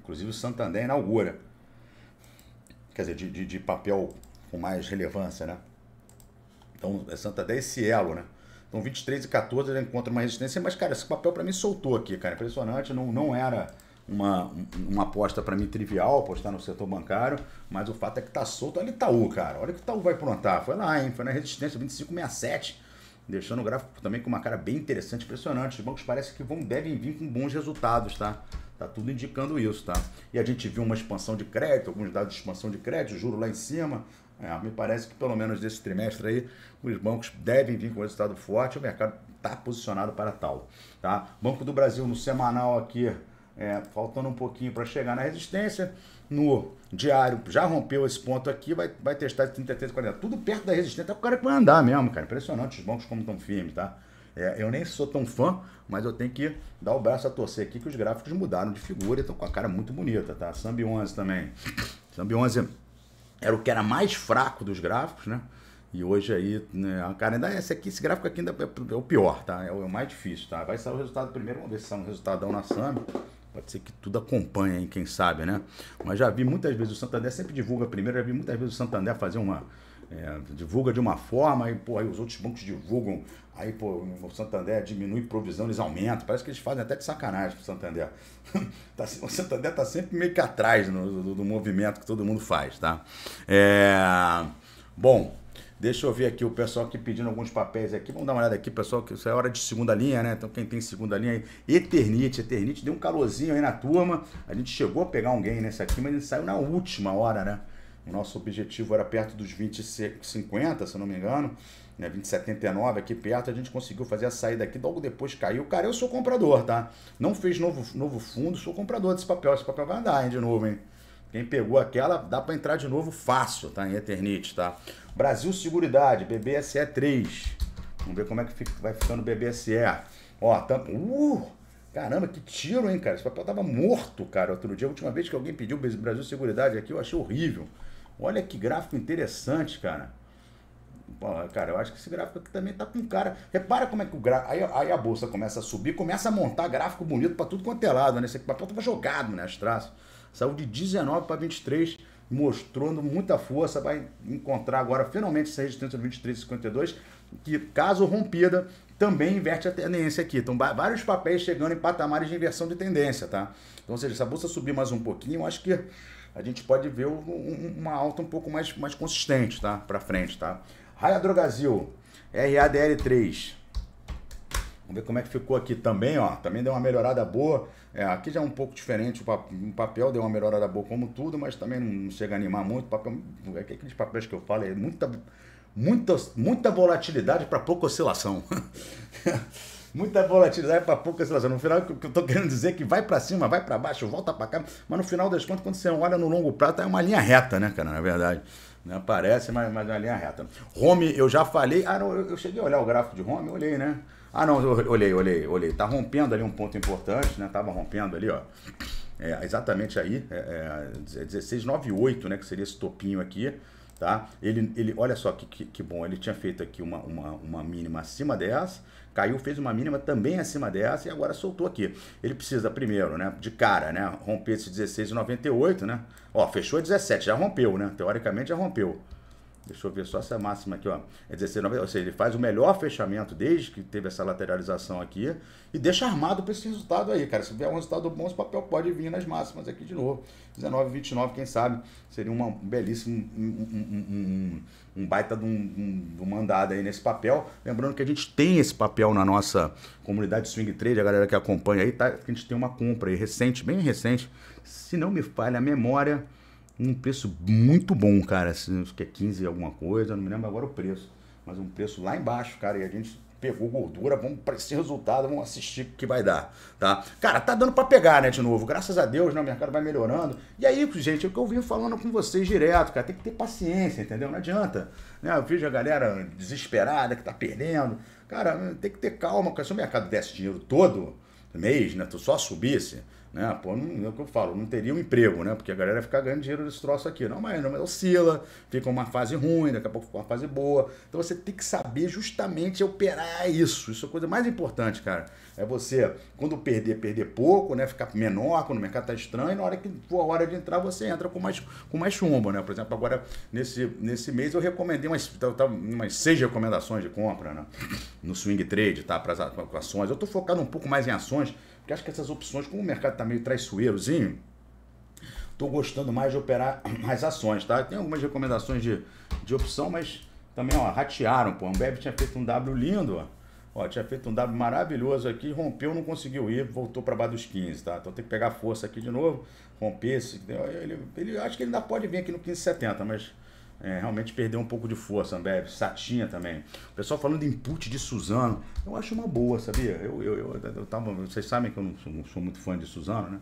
Inclusive o Santander inaugura. Quer dizer, de, de, de papel com mais relevância, né? Então, é Santander esse elo, né? Então 23 e 14 ele encontra uma resistência, mas cara, esse papel para mim soltou aqui, cara, impressionante, não, não era uma, uma aposta para mim trivial, apostar no setor bancário, mas o fato é que tá solto, olha Itaú, cara, olha o que Itaú vai aprontar, foi lá, hein, foi na resistência 2567, deixando o gráfico também com uma cara bem interessante, impressionante, os bancos parece que vão, devem vir com bons resultados, tá? Tá tudo indicando isso, tá? E a gente viu uma expansão de crédito, alguns dados de expansão de crédito, juro lá em cima, é, me parece que pelo menos desse trimestre aí, os bancos devem vir com um resultado forte, o mercado está posicionado para tal. Tá? Banco do Brasil no semanal aqui, é, faltando um pouquinho para chegar na resistência, no diário já rompeu esse ponto aqui, vai, vai testar de 33, 40, tudo perto da resistência, até o cara que vai andar mesmo, cara. Impressionante os bancos como estão firmes, tá? É, eu nem sou tão fã, mas eu tenho que dar o braço a torcer aqui que os gráficos mudaram de figura, estão com a cara muito bonita, tá? Sambi 11 também. Sambi 11 era o que era mais fraco dos gráficos, né? E hoje aí, né, cara, ainda é, esse aqui, esse gráfico aqui ainda é, é o pior, tá? É, é o, mais difícil, tá? Vai sair o resultado primeiro, vamos ver se sai um resultado na SAM. Pode ser que tudo acompanhe, hein? quem sabe, né? Mas já vi muitas vezes o Santander, sempre divulga primeiro, já vi muitas vezes o Santander fazer uma, é, divulga de uma forma, e pô, aí os outros bancos divulgam, aí pô, o Santander diminui provisão, eles aumentam. Parece que eles fazem até de sacanagem pro Santander. tá, o Santander tá sempre meio que atrás no, do, do, movimento que todo mundo faz, tá? É, bom, deixa eu ver aqui o pessoal aqui pedindo alguns papéis aqui. Vamos dar uma olhada aqui, pessoal, que isso é hora de segunda linha, né? Então quem tem segunda linha aí, Eternite, Eternite deu um calorzinho aí na turma. A gente chegou a pegar alguém nessa aqui, mas ele saiu na última hora, né? O nosso objetivo era perto dos 20,50, se não me engano, né, 20,79 aqui perto, a gente conseguiu fazer a saída aqui, logo depois caiu. Cara, eu sou comprador, tá? Não fez novo, novo fundo, sou comprador desse papel. Esse papel vai andar hein, de novo, hein? Quem pegou aquela, dá para entrar de novo fácil, tá? Em Eternite, tá? Brasil Seguridade, BBSE 3. Vamos ver como é que fica, vai ficando o BBSE. Ó, tampa... Uh! Caramba, que tiro, hein, cara? Esse papel tava morto, cara, outro dia. A última vez que alguém pediu Brasil Seguridade aqui, eu achei horrível. Olha que gráfico interessante, cara. Cara, eu acho que esse gráfico aqui também tá com cara. Repara como é que o gráfico. Aí, aí, a bolsa começa a subir, começa a montar gráfico bonito para tudo quanto é lado, né? Esse aqui papel tava jogado, né? As traças. Saiu de 19 para 23, mostrando muita força. Vai encontrar agora finalmente essa resistência e 23,52, que caso rompida, também inverte a tendência aqui. Então, vários papéis chegando em patamares de inversão de tendência, tá? Então, ou seja, se a bolsa subir mais um pouquinho, eu acho que a gente pode ver uma alta um pouco mais, mais consistente, tá? Para frente, tá? Raiadrogazil, RADL3. Vamos ver como é que ficou aqui também, ó. Também deu uma melhorada boa. É, aqui já é um pouco diferente, o papel deu uma melhorada boa como tudo, mas também não chega a animar muito. Papel, é aqueles papéis que eu falo, é muita, muita, muita volatilidade para pouca oscilação. muita volatilidade para pouca situação. No final, o que eu estou querendo dizer é que vai para cima, vai para baixo, volta para cá, mas no final das contas, quando você olha no longo prazo, é uma linha reta, né, cara, na verdade. Né? Parece, mas, mas é uma linha reta. Home, eu já falei, ah, não, eu cheguei a olhar o gráfico de home, olhei, né? Ah, não, olhei, olhei, olhei. Tá rompendo ali um ponto importante, né? Tava rompendo ali, ó. É, exatamente aí, é, é 1698, é né? Que seria esse topinho aqui, tá? Ele, ele olha só que, que, que, bom, ele tinha feito aqui uma, uma, uma mínima acima dessa caiu, fez uma mínima também acima dessa e agora soltou aqui. Ele precisa primeiro, né, de cara, né, romper esse 16,98, né? Ó, fechou 17, já rompeu, né? Teoricamente já rompeu. Deixa eu ver só essa máxima aqui, ó. É 16,90. Ou seja, ele faz o melhor fechamento desde que teve essa lateralização aqui e deixa armado para esse resultado aí, cara. Se vier um resultado bom, esse papel pode vir nas máximas aqui de novo. 19,29, quem sabe, seria uma belíssima, um, um, um, um baita de um, um, mandado aí nesse papel. Lembrando que a gente tem esse papel na nossa comunidade Swing Trade, a galera que acompanha aí, tá? A gente tem uma compra aí recente, bem recente. Se não me falha a memória um preço muito bom, cara. Assim, acho que é 15 alguma coisa, não me lembro agora o preço. Mas um preço lá embaixo, cara. E a gente pegou gordura, vamos para esse resultado, vamos assistir o que vai dar, tá? Cara, tá dando para pegar, né, de novo. Graças a Deus, né, o mercado vai melhorando. E aí, gente, é o que eu vim falando com vocês direto, cara, tem que ter paciência, entendeu? Não adianta, né? Eu vejo a galera desesperada que tá perdendo. Cara, tem que ter calma, Se o mercado desse dinheiro todo mês, né, tu só subisse, assim, né? Pô, não, é o que eu falo, não teria um emprego, né? Porque a galera fica ganhando dinheiro desse troço aqui. Não, mas, não, mas oscila, fica uma fase ruim, daqui a pouco fica uma fase boa. Então você tem que saber justamente operar isso. Isso é a coisa mais importante, cara. É você, quando perder, perder pouco, né? Ficar menor, quando o mercado tá estranho, na hora que for a hora de entrar, você entra com mais, com mais chumbo, né? Por exemplo, agora, nesse, nesse mês, eu recomendei umas, tá, tá, umas seis recomendações de compra, né? No swing trade, tá? Para as ações. Eu tô focado um pouco mais em ações porque acho que essas opções, como o mercado está meio traiçoeirozinho, estou gostando mais de operar as ações, tá? Tem algumas recomendações de, de opção, mas também, ó, ratearam, pô. A Ambev tinha feito um W lindo, ó. Ó, tinha feito um W maravilhoso aqui, rompeu, não conseguiu ir, voltou para baixo dos 15, tá? Então tem que pegar força aqui de novo, romper esse. Ele, ele, acho que ele ainda pode vir aqui no 1570, mas é, realmente perdeu um pouco de força, Ambev, Satinha também. O pessoal falando de input de Suzano, eu acho uma boa, sabia? Eu, eu, eu, eu tava, vocês sabem que eu não sou, não sou, muito fã de Suzano, né?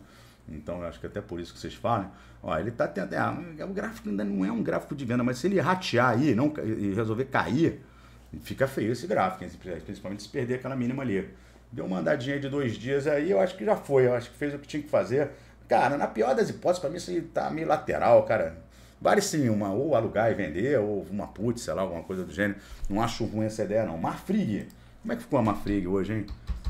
Então eu acho que até por isso que vocês falam. Ó, ele tá tendo. É, é, o gráfico ainda não é um gráfico de venda, mas se ele ratear aí não, e resolver cair, fica feio esse gráfico, principalmente se perder aquela mínima ali. Deu uma andadinha de dois dias aí, eu acho que já foi, eu acho que fez o que tinha que fazer. Cara, na pior das hipóteses, para mim isso tá meio lateral, cara Vale sim uma, ou alugar e vender, ou uma putz, sei lá, alguma coisa do gênero. Não acho ruim essa ideia, não. Marfrig. Como é que ficou a Marfrig hoje, hein?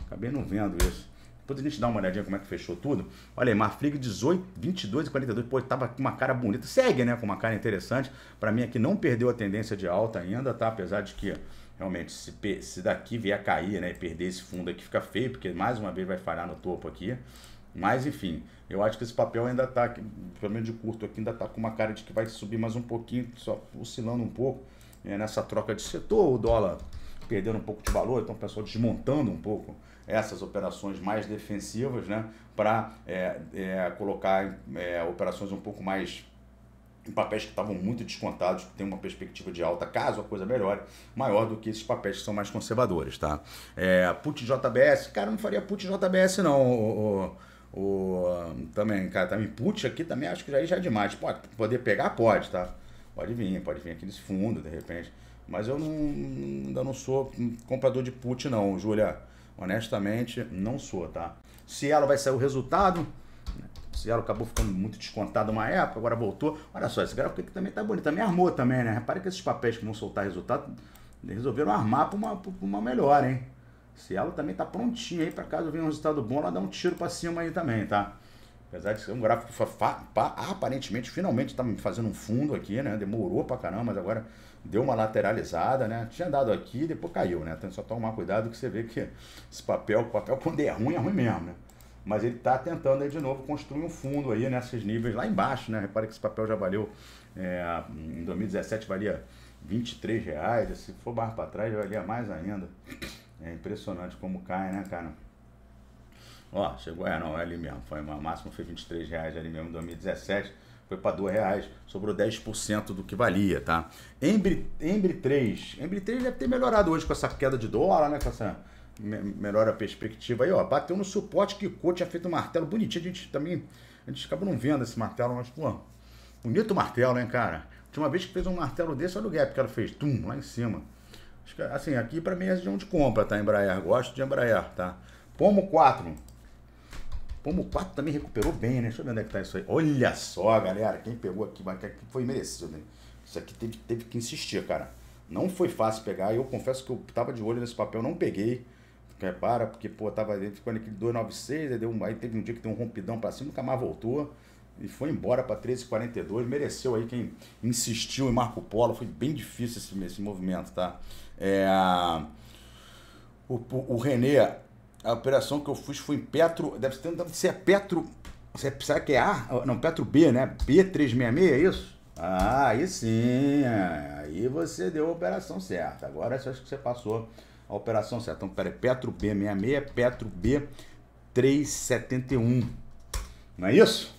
Acabei não vendo isso. Depois a gente dá uma olhadinha como é que fechou tudo. Olha aí, Marfrig 18, 22 e 42. Pô, tava com uma cara bonita. Segue, né? Com uma cara interessante. Para mim aqui não perdeu a tendência de alta ainda, tá? Apesar de que realmente se, se daqui vier a cair, né? E perder esse fundo aqui fica feio, porque mais uma vez vai falhar no topo aqui. Mas, enfim, eu acho que esse papel ainda está, pelo menos de curto aqui, ainda está com uma cara de que vai subir mais um pouquinho, só oscilando um pouco é, nessa troca de setor. O dólar perdendo um pouco de valor, então o pessoal desmontando um pouco essas operações mais defensivas, né, para é, é, colocar é, operações um pouco mais em papéis que estavam muito descontados, que tem uma perspectiva de alta, caso a coisa melhore, maior do que esses papéis que são mais conservadores, tá? É, put JBS, cara, não faria put JBS não, o, o, também, cara, também put aqui também acho que já, é já é demais. Pode poder pegar? Pode, tá? Pode vir, pode vir aqui nesse fundo, de repente. Mas eu não, ainda não sou comprador de put, não, Júlia. Honestamente, não sou, tá? se ela vai sair o resultado. se ela acabou ficando muito descontada uma época, agora voltou. Olha só, esse gráfico aqui também tá bonito. Também armou também, né? Repare que esses papéis que vão soltar resultado resolveram armar para uma, pra uma melhor, hein? Se ela também tá prontinha aí para caso venha um resultado bom, ela dá um tiro para cima aí também, tá? Apesar de ser um gráfico aparentemente, finalmente tá me fazendo um fundo aqui, né? Demorou para caramba, mas agora deu uma lateralizada, né? Tinha dado aqui depois caiu, né? Então só tomar cuidado que você vê que esse papel, papel quando é ruim, é ruim mesmo, né? Mas ele tá tentando aí de novo construir um fundo aí nesses níveis lá embaixo, né? repare que esse papel já valeu, é, em 2017 valia 23 reais, se for barra para trás valia mais ainda. É impressionante como cai, né, cara? Ó, chegou, é, não, é ali mesmo. Foi uma máxima, foi 23 reais ali mesmo em 2017. Foi para 2 reais, sobrou 10% do que valia, tá? Embre, Embre 3. Embre 3 deve ter melhorado hoje com essa queda de dólar, né? Com essa me, melhora perspectiva aí, ó. Bateu no suporte que o tinha feito um martelo bonitinho. A gente também, a gente acabou não vendo esse martelo, mas, pô, bonito martelo, hein, cara? Tinha uma vez que fez um martelo desse, olha o gap que ela fez. Tum, lá em cima assim, aqui para mim é onde compra, tá? Embraer, gosto de Embraer, tá? Pomo 4. Pomo 4 também recuperou bem, né? Deixa eu ver onde é que tá isso aí. Olha só, galera, quem pegou aqui, foi merecido, né? Isso aqui teve, teve que insistir, cara. Não foi fácil pegar, eu confesso que eu tava de olho nesse papel, não peguei. Repara, porque, pô, tava ficando aquele 296, aí, deu aí teve um dia que deu um rompidão pra cima, nunca mais voltou e foi embora para 1342. Mereceu aí quem insistiu em Marco Polo. Foi bem difícil esse, esse movimento, tá? É, o, o, René, a operação que eu fiz foi em Petro. Deve ser, deve ser Petro. É, será que é A? Não, Petro B, né? B366, é isso? Ah, aí sim. Aí você deu a operação certa. Agora eu acho que você passou a operação certa. Então, peraí, Petro B66, é Petro B371. Não é isso?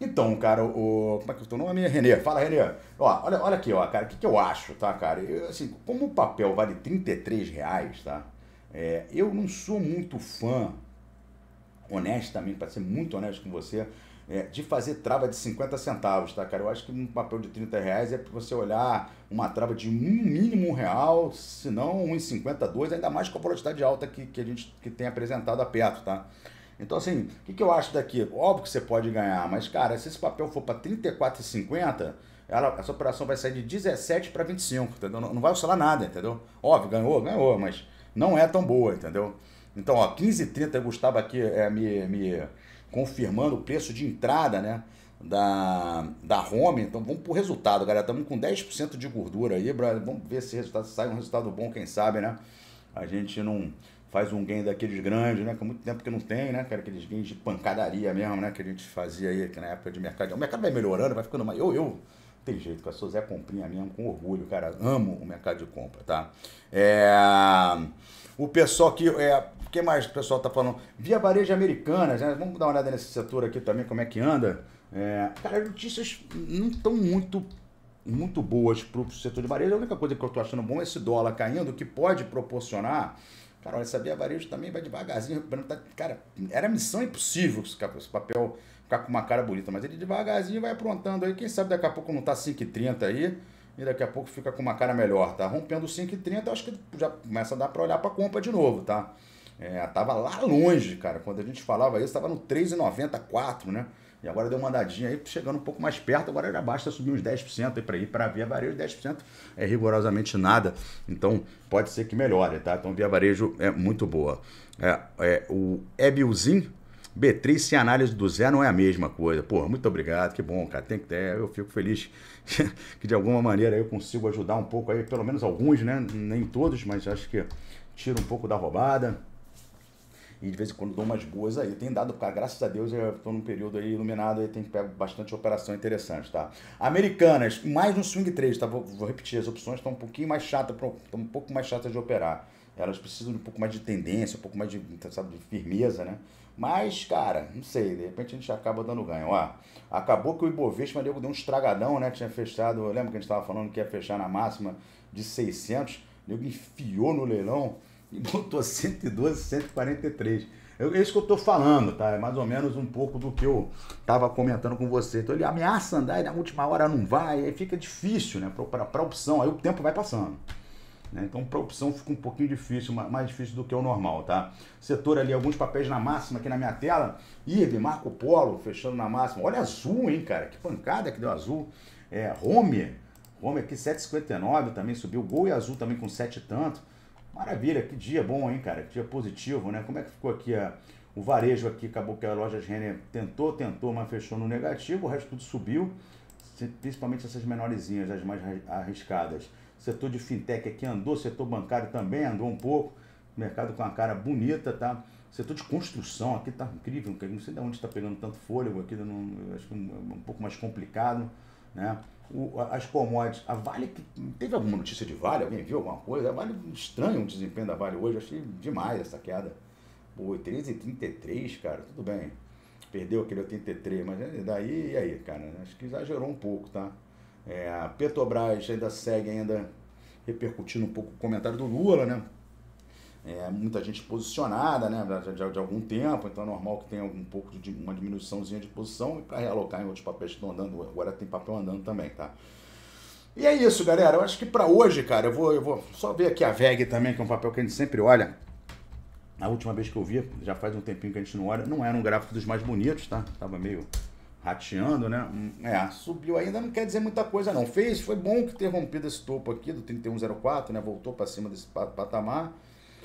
Então, cara, o. Como é que é o teu nome? Renê. Fala, Renê. Ó, olha, olha aqui, ó, cara, o que, que eu acho, tá, cara? Eu, assim, como o papel vale 33 reais, tá? É, eu não sou muito fã, honestamente, para ser muito honesto com você, é, de fazer trava de 50 centavos, tá, cara? Eu acho que um papel de 30 reais é para você olhar uma trava de um mínimo um real, se não 1,52, ainda mais com a velocidade alta que, que a gente que tem apresentado a perto, tá? Então, assim, o que, que eu acho daqui? Óbvio que você pode ganhar, mas, cara, se esse papel for para 34,50, ela, essa operação vai sair de 17 para 25, entendeu? Não, não vai oscilar nada, entendeu? Óbvio, ganhou, ganhou, mas não é tão boa, entendeu? Então, ó, 15,30, Gustavo aqui é, me, me confirmando o preço de entrada, né? Da, da Home, então vamos pro resultado, galera. Estamos com 10% de gordura aí, brother. Vamos ver se resultado sai um resultado bom, quem sabe, né? A gente não faz um game daqueles grandes, né? Que há muito tempo que não tem, né? cara, aqueles games de pancadaria mesmo, né? Que a gente fazia aí na época de mercado. O mercado vai melhorando, vai ficando mais. Eu, eu tem jeito, com a sou Zé Comprinha mesmo, com orgulho, cara. Amo o mercado de compra, tá? É... O pessoal que. É... O que mais o pessoal tá falando? Via varejo americanas, né? Vamos dar uma olhada nesse setor aqui também, como é que anda. É... Cara, as notícias não estão muito muito boas para o setor de varejo. A única coisa que eu estou achando bom é esse dólar caindo, que pode proporcionar Cara, olha, sabia varejo também vai devagarzinho. Tá, cara, era missão impossível esse papel ficar com uma cara bonita, mas ele devagarzinho vai aprontando aí. Quem sabe daqui a pouco não tá 5,30 aí e daqui a pouco fica com uma cara melhor, tá? Rompendo 5,30, acho que já começa a dar para olhar para compra de novo, tá? É, tava lá longe, cara. Quando a gente falava isso, tava no 3,94, né? E agora deu uma andadinha aí, chegando um pouco mais perto, agora já basta subir uns 10% aí para ir para Via Varejo, 10% é rigorosamente nada. Então, pode ser que melhore, tá? Então, Via Varejo é muito boa. É, é o Ebilzin, B3 sem análise do Zé não é a mesma coisa. Pô, muito obrigado, que bom, cara. Tem que ter, é, eu fico feliz que de alguma maneira eu consigo ajudar um pouco aí, pelo menos alguns, né? Nem todos, mas acho que tira um pouco da roubada. E de vez em quando dou umas boas aí. Tem dado, cara, graças a Deus eu tô num período aí iluminado e tem pego bastante operação interessante, tá? Americanas, mais um swing trade, tá? Vou, vou repetir, as opções estão um pouquinho mais chatas, estão um pouco mais chatas de operar. Elas precisam de um pouco mais de tendência, um pouco mais de, sabe, de firmeza, né? Mas, cara, não sei, de repente a gente acaba dando ganho. Ó, acabou que o Ibovespa deu, deu um estragadão, né? Tinha fechado, lembra que a gente estava falando que ia fechar na máxima de 600, nego enfiou no leilão e botou 112, 143. É isso que eu estou falando, tá? É mais ou menos um pouco do que eu estava comentando com você. Então ele ameaça andar e na última hora não vai, aí fica difícil, né? Para opção, aí o tempo vai passando. Né? Então para opção fica um pouquinho difícil, mais difícil do que o normal, tá? Setor ali, alguns papéis na máxima aqui na minha tela. IRB, Marco Polo, fechando na máxima. Olha azul, hein, cara? Que pancada que deu azul. É, Home, Home aqui 7,59 também subiu. Gol e azul também com 7 e tanto. Maravilha, que dia bom, hein, cara? Que dia positivo, né? Como é que ficou aqui a, o varejo aqui? Acabou que a loja Renner tentou, tentou, mas fechou no negativo, o resto tudo subiu, principalmente essas menorzinhas, as mais arriscadas. Setor de fintech aqui andou, setor bancário também andou um pouco, mercado com a cara bonita, tá? Setor de construção aqui tá incrível, não sei de onde está pegando tanto fôlego aqui, não, acho que é um, é um pouco mais complicado, né? o, as commodities. A Vale, teve alguma notícia de Vale? Alguém viu alguma coisa? A Vale, estranho o desempenho da Vale hoje, achei demais essa queda. Pô, 13,33, cara, tudo bem. Perdeu aquele 83, mas é, daí, e aí, cara? Acho que exagerou um pouco, tá? É, a Petrobras ainda segue ainda repercutindo um pouco o comentário do Lula, né? é, muita gente posicionada né, de, de, de, algum tempo, então é normal que tenha um pouco de uma diminuiçãozinha de posição e para realocar em outros papéis que estão andando. Agora tem papel andando também, tá? E é isso, galera. Eu acho que para hoje, cara, eu vou, eu vou só ver aqui a VEG também, que é um papel que a gente sempre olha. A última vez que eu vi, já faz um tempinho que a gente não olha, não era um gráfico dos mais bonitos, tá? Tava meio rateando, né? Hum, é, subiu ainda, não quer dizer muita coisa não. Fez, foi bom que ter rompido esse topo aqui do 3104, né? Voltou para cima desse patamar.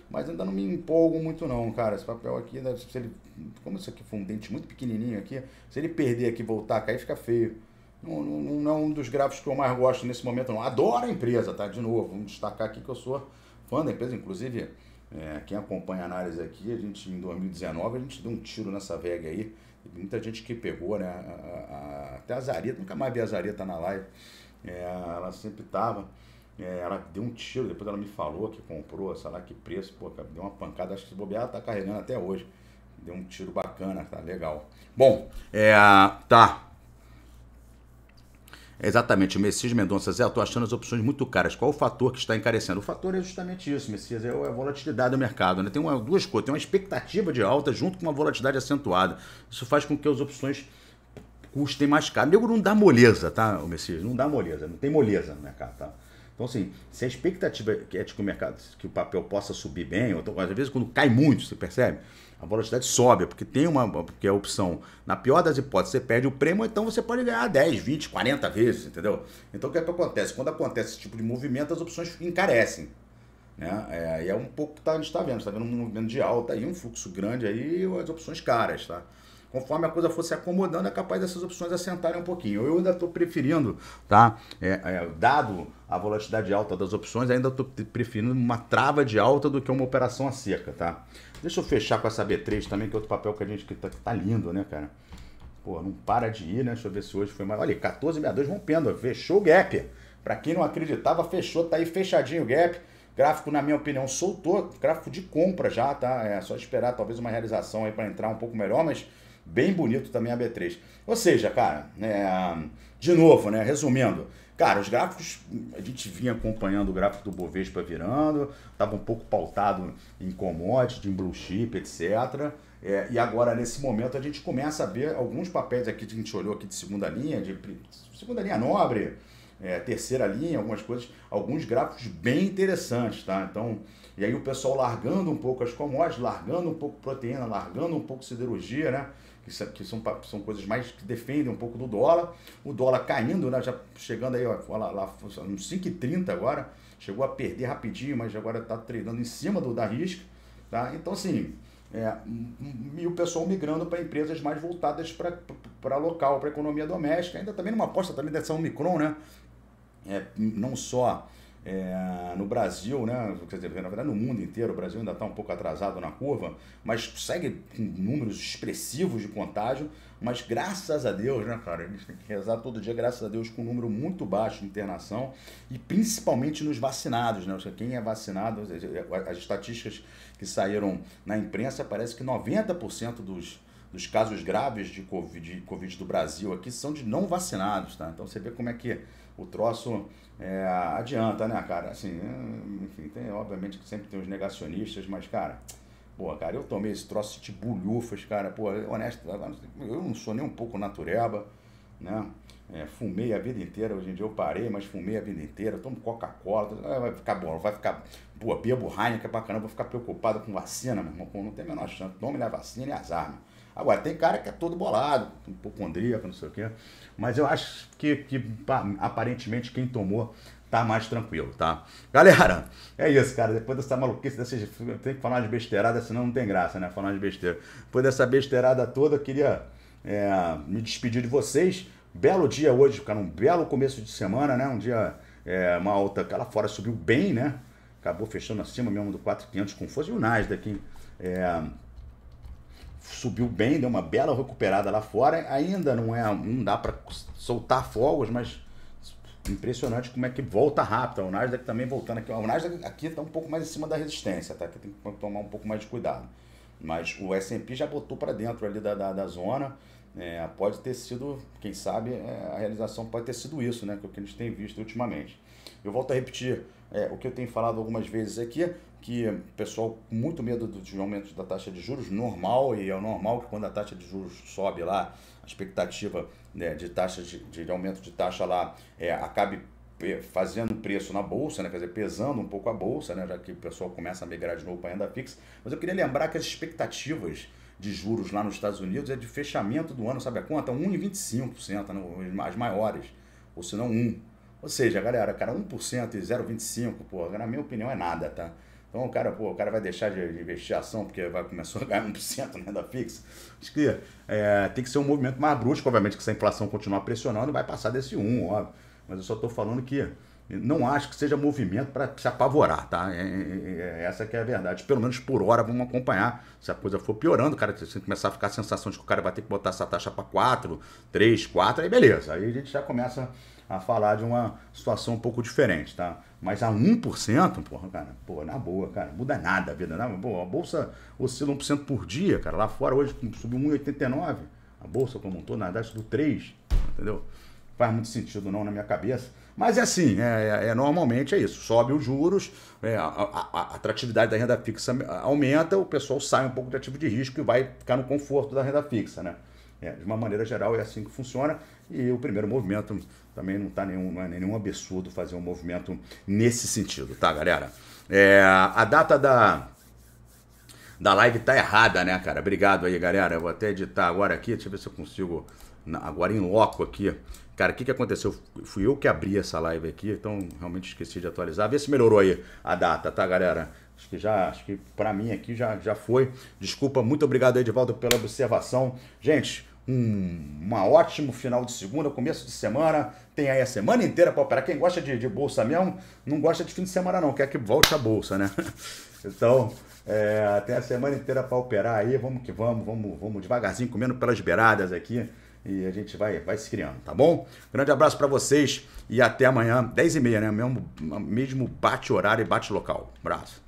Mas ainda não me empolgo muito não, cara. Esse papel aqui, se ele, como isso aqui foi um dente muito pequenininho aqui, se ele perder aqui e voltar a cair, fica feio. Não, não, não, é um dos gráficos que eu mais gosto nesse momento não. Adoro a empresa, tá? De novo, vamos destacar aqui que eu sou fã da empresa, inclusive... É, quem acompanha a análise aqui, a gente em 2019 a gente deu um tiro nessa VEG aí. Muita gente que pegou, né? A, a, a, até a Zarita, nunca mais vi a Zarita na live. É, ela sempre estava. É, ela deu um tiro, depois ela me falou que comprou, sei lá que preço, pô, deu uma pancada, acho que se bobear, tá carregando até hoje. Deu um tiro bacana, tá legal. Bom, é, tá. É exatamente, o Messias Mendonça, Zé, eu tô achando as opções muito caras. Qual o fator que está encarecendo? O fator é justamente isso, Messias, é, é a volatilidade do mercado. Né? Tem uma, duas coisas, tem uma expectativa de alta junto com uma volatilidade acentuada. Isso faz com que as opções custem mais caro. Nego não dá moleza, tá, o Messias? Não dá moleza, não tem moleza no mercado, tá? Então, assim, se a expectativa é de que o mercado, que o papel possa subir bem, ou, então, às vezes quando cai muito, você percebe? A volatilidade sobe, porque tem uma porque é a opção. Na pior das hipóteses, você perde o prêmio, então você pode ganhar 10, 20, 40 vezes, entendeu? Então, o que, é que acontece? Quando acontece esse tipo de movimento, as opções encarecem. Né? É, e é um pouco que tá, a gente está vendo. está vendo um movimento de alta aí, um fluxo grande aí as opções caras, tá? Conforme a coisa for se acomodando, é capaz dessas opções assentarem um pouquinho. Eu ainda estou preferindo, tá? É, é, dado a velocidade alta das opções, ainda estou preferindo uma trava de alta do que uma operação a seca, tá? Deixa eu fechar com essa B3 também, que é outro papel que a gente que tá, que tá lindo, né, cara? Pô, não para de ir, né? Deixa eu ver se hoje foi mais. Olha, 14,62 rompendo, fechou o gap. Para quem não acreditava, fechou, tá aí fechadinho o gap. Gráfico, na minha opinião, soltou. Gráfico de compra já, tá? É só esperar talvez uma realização aí para entrar um pouco melhor, mas bem bonito também a B3. Ou seja, cara, é... de novo, né? Resumindo, Cara, os gráficos, a gente vinha acompanhando o gráfico do Bovespa virando, estava um pouco pautado em commodities, em blue chip, etc. É, e agora, nesse momento, a gente começa a ver alguns papéis aqui que a gente olhou aqui de segunda linha, de segunda linha nobre, é, terceira linha, algumas coisas, alguns gráficos bem interessantes, tá? Então, e aí o pessoal largando um pouco as commodities, largando um pouco proteína, largando um pouco siderurgia, né? que, são, que são, são coisas mais que defendem um pouco do dólar. O dólar caindo, né? já chegando aí, ó, lá, lá uns 5,30 agora, chegou a perder rapidinho, mas agora está treinando em cima do, da risca. Tá? Então, assim, é, e o pessoal migrando para empresas mais voltadas para local, para economia doméstica, ainda também numa aposta também dessa Omicron, né? É, não só é, no Brasil, né, quer dizer, na verdade no mundo inteiro, o Brasil ainda está um pouco atrasado na curva, mas segue com números expressivos de contágio, mas graças a Deus, né, cara, a gente tem que rezar todo dia, graças a Deus, com um número muito baixo de internação e principalmente nos vacinados, né, quem é vacinado, as estatísticas que saíram na imprensa, parece que 90% dos dos casos graves de COVID, de COVID do Brasil aqui são de não vacinados, tá? Então você vê como é que o troço é, adianta, né, cara? Assim, é, enfim, tem, obviamente que sempre tem os negacionistas, mas, cara, pô, cara, eu tomei esse troço de bulhufas, cara, pô, honesto, eu não sou nem um pouco natureba, né? É, fumei a vida inteira, hoje em dia eu parei, mas fumei a vida inteira, tomo Coca-Cola, ah, vai ficar bom, vai ficar, pô, bebo Heineken pra é caramba, vou ficar preocupado com vacina, meu irmão, não tem a menor chance, tome a vacina e as armas. Agora, tem cara que é todo bolado, hipocondríaco, não sei o quê. Mas eu acho que, que aparentemente quem tomou tá mais tranquilo, tá? Galera, é isso, cara. Depois dessa maluquice, dessa tem que falar de besteirada, senão não tem graça, né? Falar de besteira. Depois dessa besteirada toda, eu queria é, me despedir de vocês. Belo dia hoje, cara. Um belo começo de semana, né? Um dia, é, uma alta que lá fora subiu bem, né? Acabou fechando acima mesmo do 4,500 com força. E o Nasdaq, é, subiu bem, deu uma bela recuperada lá fora. Ainda não é, não dá para soltar fogos, mas impressionante como é que volta rápido. O Nasdaq também voltando aqui. O Nasdaq aqui está um pouco mais em cima da resistência, tá? Aqui tem que tomar um pouco mais de cuidado. Mas o S&P já botou para dentro ali da, da, da zona. É, pode ter sido, quem sabe, é, a realização pode ter sido isso, né? Que é o que a gente tem visto ultimamente. Eu volto a repetir é, o que eu tenho falado algumas vezes aqui que o pessoal muito medo de aumento da taxa de juros, normal, e é normal que quando a taxa de juros sobe lá, a expectativa né, de taxa de, de, aumento de taxa lá é, acabe fazendo preço na bolsa, né? quer dizer, pesando um pouco a bolsa, né? já que o pessoal começa a migrar de novo para a renda fixa. Mas eu queria lembrar que as expectativas de juros lá nos Estados Unidos é de fechamento do ano, sabe a conta? 1,25%, né? as maiores, ou se não 1%. Ou seja, galera, cara, 1% e 0,25%, porra, na minha opinião é nada, tá? Então o cara, pô, o cara vai deixar de, investir ação porque vai começar a ganhar 1% na renda fixa. Acho que é, tem que ser um movimento mais brusco, obviamente, que se a inflação continuar pressionando, vai passar desse 1, óbvio. Mas eu só estou falando que não acho que seja movimento para se apavorar, tá? É, é, é, é, essa que é a verdade. Pelo menos por hora vamos acompanhar. Se a coisa for piorando, cara, se começar a ficar a sensação de que o cara vai ter que botar essa taxa para 4, 3, 4, aí beleza. Aí a gente já começa a falar de uma situação um pouco diferente, tá? Mas a 1%, porra, cara, pô, na boa, cara, muda nada a vida, não. Pô, a bolsa oscila 1% por dia, cara. Lá fora hoje subiu 1,89. A bolsa como um todo, na verdade, subiu 3, entendeu? Faz muito sentido não na minha cabeça. Mas é assim, é, é, é normalmente é isso. Sobe os juros, é, a, a, a, atratividade da renda fixa aumenta, o pessoal sai um pouco do ativo de risco e vai ficar no conforto da renda fixa, né? É, de uma maneira geral é assim que funciona e o primeiro movimento também não tá nenhum, não é nenhum absurdo fazer um movimento nesse sentido, tá, galera? É, a data da da live tá errada, né, cara? Obrigado aí, galera. Eu vou até editar agora aqui, deixa eu ver se eu consigo agora em loco aqui. Cara, o que, que aconteceu? Fui eu que abri essa live aqui, então realmente esqueci de atualizar. Vê se melhorou aí a data, tá, galera? Acho que já, acho que para mim aqui já, já foi. Desculpa, muito obrigado, aí Edvaldo, pela observação. Gente, um uma ótimo final de segunda, começo de semana. Tem aí a semana inteira para operar. Quem gosta de, de, bolsa mesmo, não gosta de fim de semana, não. Quer que volte a bolsa, né? Então, é, tem a semana inteira para operar aí. Vamos que vamos, vamos, vamos devagarzinho, comendo pelas beiradas aqui. E a gente vai, vai se criando, tá bom? Grande abraço para vocês e até amanhã, 10h30, né? Mesmo, mesmo bate horário e bate local. Abraço.